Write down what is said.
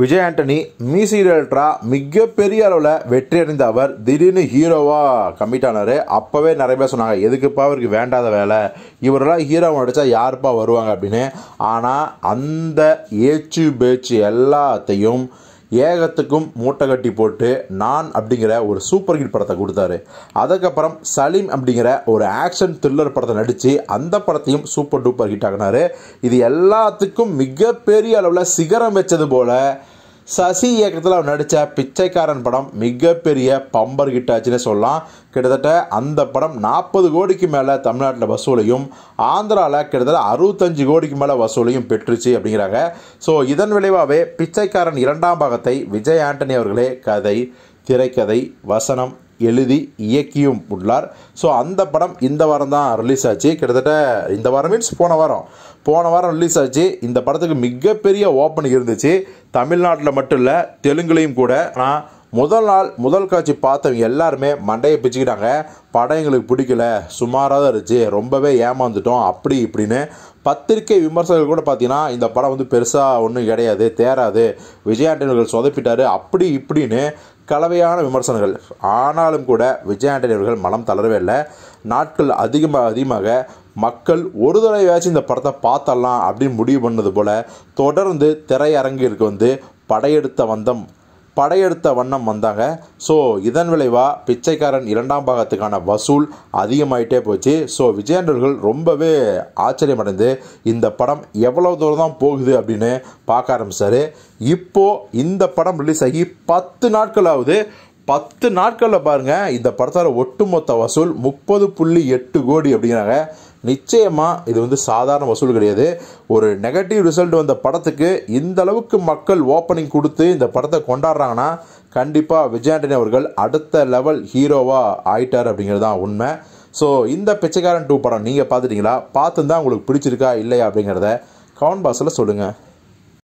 Vijay Antony me சீரியல்ட்ரா மிகப்பெரிய அளவில் வெற்றி அடைந்த அவர் திடீர்னு ஹீரோவாக கம்மிட் ஆனார் அப்போவே நிறைய பேர் சொன்னாங்க எதுக்குப்பா அவருக்கு வேண்டாத வேலை இவரெல்லாம் ஹீரோ நடித்தா யாருப்பா வருவாங்க அப்படின்னு ஆனால் அந்த ஏச்சு பேச்சு எல்லாத்தையும் ஏகத்துக்கும் மூட்டை கட்டி போட்டு நான் அப்படிங்கிற ஒரு சூப்பர் ஹிட் படத்தை கொடுத்தாரு அதுக்கப்புறம் சலீம் அப்படிங்கிற ஒரு ஆக்ஷன் த்ரில்லர் படத்தை நடித்து அந்த படத்தையும் சூப்பர் டூப்பர் ஹிட் ஆகினார் இது எல்லாத்துக்கும் மிகப்பெரிய அளவில் சிகரம் வச்சது போல் சசி இயக்கத்தில் அவர் நடித்த பிச்சைக்காரன் படம் மிகப்பெரிய பம்பர் கிட்டாச்சுன்னு ஆச்சுன்னு சொல்லலாம் கிட்டத்தட்ட அந்த படம் நாற்பது கோடிக்கு மேலே தமிழ்நாட்டில் வசூலையும் ஆந்திராவில் கிட்டத்தட்ட அறுபத்தஞ்சு கோடிக்கு மேலே வசூலையும் பெற்றுச்சு அப்படிங்கிறாங்க ஸோ இதன் விளைவாகவே பிச்சைக்காரன் இரண்டாம் பாகத்தை விஜய் ஆண்டனி அவர்களே கதை திரைக்கதை வசனம் எழுதி இயக்கியும் உள்ளார் ஸோ அந்த படம் இந்த வாரம் தான் ரிலீஸ் ஆச்சு கிட்டத்தட்ட இந்த வாரம் மீன்ஸ் போன வாரம் போன வாரம் ரிலீஸ் ஆச்சு இந்த படத்துக்கு மிகப்பெரிய ஓப்பன் இருந்துச்சு தமிழ்நாட்டில் மட்டும் இல்லை தெலுங்குலேயும் கூட ஆனால் முதல் நாள் முதல் காட்சி பார்த்தவங்க எல்லாருமே மண்டையை பிச்சுக்கிட்டாங்க படம் எங்களுக்கு பிடிக்கல சுமாராக தான் இருந்துச்சு ரொம்பவே ஏமாந்துட்டோம் அப்படி இப்படின்னு பத்திரிக்கை விமர்சகர்கள் கூட பார்த்தீங்கன்னா இந்த படம் வந்து பெருசாக ஒன்றும் கிடையாது தேராது விஜயாண்டனியர்கள் சொதப்பிட்டார் அப்படி இப்படின்னு கலவையான விமர்சனங்கள் ஆனாலும் கூட விஜயாண்டனி மனம் தளரவே இல்லை நாட்கள் அதிகமாக அதிகமாக மக்கள் ஒரு தடவையாச்சும் இந்த படத்தை பார்த்தரலாம் அப்படின்னு முடிவு பண்ணது போல் தொடர்ந்து திரையரங்கிற்கு வந்து படையெடுத்த வந்தம் படையெடுத்த வண்ணம் வந்தாங்க ஸோ இதன் விளைவாக பிச்சைக்காரன் இரண்டாம் பாகத்துக்கான வசூல் அதிகமாயிட்டே போச்சு ஸோ விஜயண்டர்கள் ரொம்பவே ஆச்சரியமடைந்து இந்த படம் எவ்வளோ தூரம் தான் போகுது அப்படின்னு பார்க்க ஆரம்பித்தார் இப்போது இந்த படம் ரிலீஸ் ஆகி பத்து நாட்களாவது பத்து நாட்களில் பாருங்கள் இந்த படத்தோட ஒட்டுமொத்த வசூல் முப்பது புள்ளி எட்டு கோடி அப்படிங்கிறாங்க நிச்சயமாக இது வந்து சாதாரண வசூல் கிடையாது ஒரு நெகட்டிவ் ரிசல்ட் வந்த படத்துக்கு இந்த அளவுக்கு மக்கள் ஓப்பனிங் கொடுத்து இந்த படத்தை கொண்டாடுறாங்கன்னா கண்டிப்பாக விஜயாண்டனி அவர்கள் அடுத்த லெவல் ஹீரோவாக ஆயிட்டார் அப்படிங்கிறது தான் உண்மை ஸோ இந்த பிச்சைக்காரன் டூ படம் நீங்கள் பார்த்துட்டிங்களா பார்த்து தான் உங்களுக்கு பிடிச்சிருக்கா இல்லையா அப்படிங்கிறத கவுண்ட் பாஸில் சொல்லுங்கள்